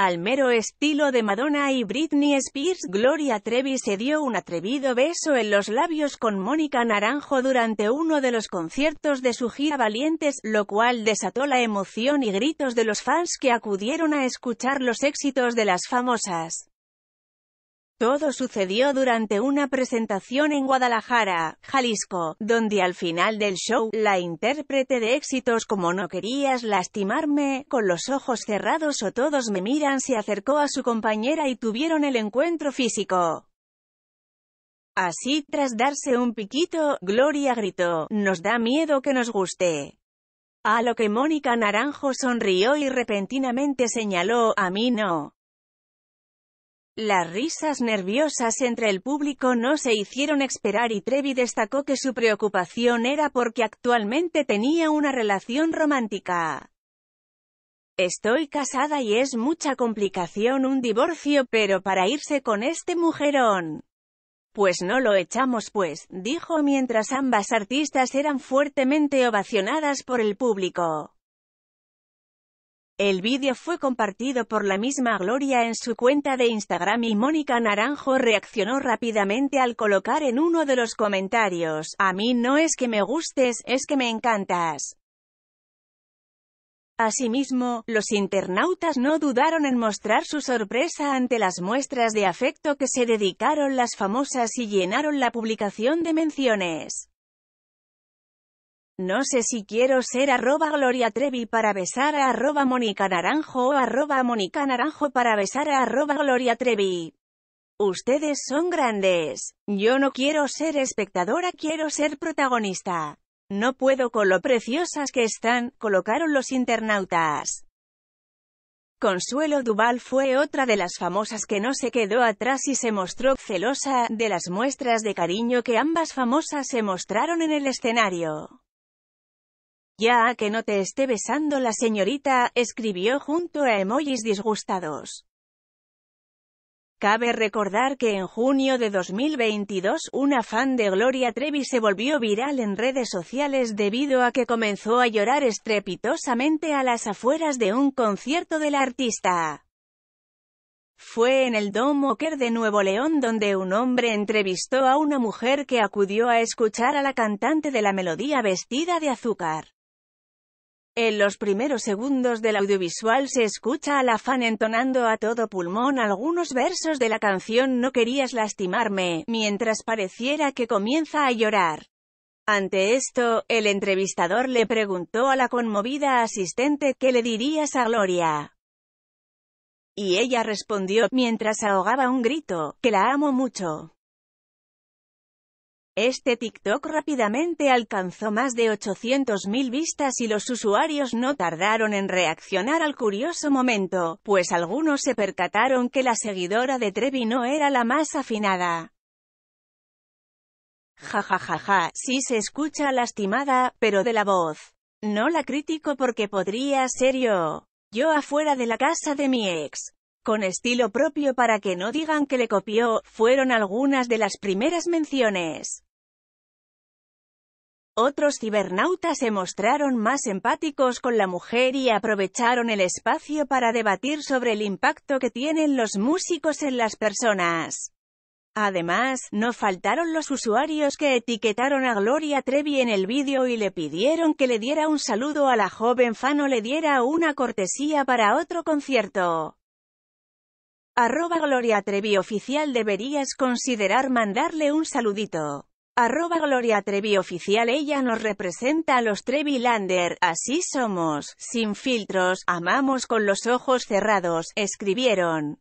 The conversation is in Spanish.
Al mero estilo de Madonna y Britney Spears, Gloria Trevi se dio un atrevido beso en los labios con Mónica Naranjo durante uno de los conciertos de su gira Valientes, lo cual desató la emoción y gritos de los fans que acudieron a escuchar los éxitos de las famosas. Todo sucedió durante una presentación en Guadalajara, Jalisco, donde al final del show, la intérprete de éxitos como No querías lastimarme, con los ojos cerrados o todos me miran se acercó a su compañera y tuvieron el encuentro físico. Así, tras darse un piquito, Gloria gritó, nos da miedo que nos guste. A lo que Mónica Naranjo sonrió y repentinamente señaló, a mí no. Las risas nerviosas entre el público no se hicieron esperar y Trevi destacó que su preocupación era porque actualmente tenía una relación romántica. Estoy casada y es mucha complicación un divorcio pero para irse con este mujerón. Pues no lo echamos pues, dijo mientras ambas artistas eran fuertemente ovacionadas por el público. El vídeo fue compartido por la misma Gloria en su cuenta de Instagram y Mónica Naranjo reaccionó rápidamente al colocar en uno de los comentarios, a mí no es que me gustes, es que me encantas. Asimismo, los internautas no dudaron en mostrar su sorpresa ante las muestras de afecto que se dedicaron las famosas y llenaron la publicación de menciones. No sé si quiero ser arroba Gloria Trevi para besar a arroba Mónica Naranjo o arroba Mónica Naranjo para besar a arroba Gloria Trevi. Ustedes son grandes. Yo no quiero ser espectadora, quiero ser protagonista. No puedo con lo preciosas que están, colocaron los internautas. Consuelo Duval fue otra de las famosas que no se quedó atrás y se mostró celosa de las muestras de cariño que ambas famosas se mostraron en el escenario. Ya que no te esté besando la señorita, escribió junto a emojis disgustados. Cabe recordar que en junio de 2022, una fan de Gloria Trevi se volvió viral en redes sociales debido a que comenzó a llorar estrepitosamente a las afueras de un concierto del artista. Fue en el Dom Oker de Nuevo León donde un hombre entrevistó a una mujer que acudió a escuchar a la cantante de la melodía vestida de azúcar. En los primeros segundos del audiovisual se escucha a la fan entonando a todo pulmón algunos versos de la canción No querías lastimarme, mientras pareciera que comienza a llorar. Ante esto, el entrevistador le preguntó a la conmovida asistente ¿qué le dirías a Gloria? Y ella respondió, mientras ahogaba un grito, que la amo mucho. Este TikTok rápidamente alcanzó más de 800.000 vistas y los usuarios no tardaron en reaccionar al curioso momento, pues algunos se percataron que la seguidora de Trevi no era la más afinada. Ja ja ja ja, sí se escucha lastimada, pero de la voz. No la critico porque podría ser yo. Yo afuera de la casa de mi ex con estilo propio para que no digan que le copió, fueron algunas de las primeras menciones. Otros cibernautas se mostraron más empáticos con la mujer y aprovecharon el espacio para debatir sobre el impacto que tienen los músicos en las personas. Además, no faltaron los usuarios que etiquetaron a Gloria Trevi en el vídeo y le pidieron que le diera un saludo a la joven fan o le diera una cortesía para otro concierto. Arroba Gloria Trevi oficial deberías considerar mandarle un saludito. Arroba Gloria Trevi Oficial Ella nos representa a los Trevi Lander, así somos, sin filtros, amamos con los ojos cerrados, escribieron.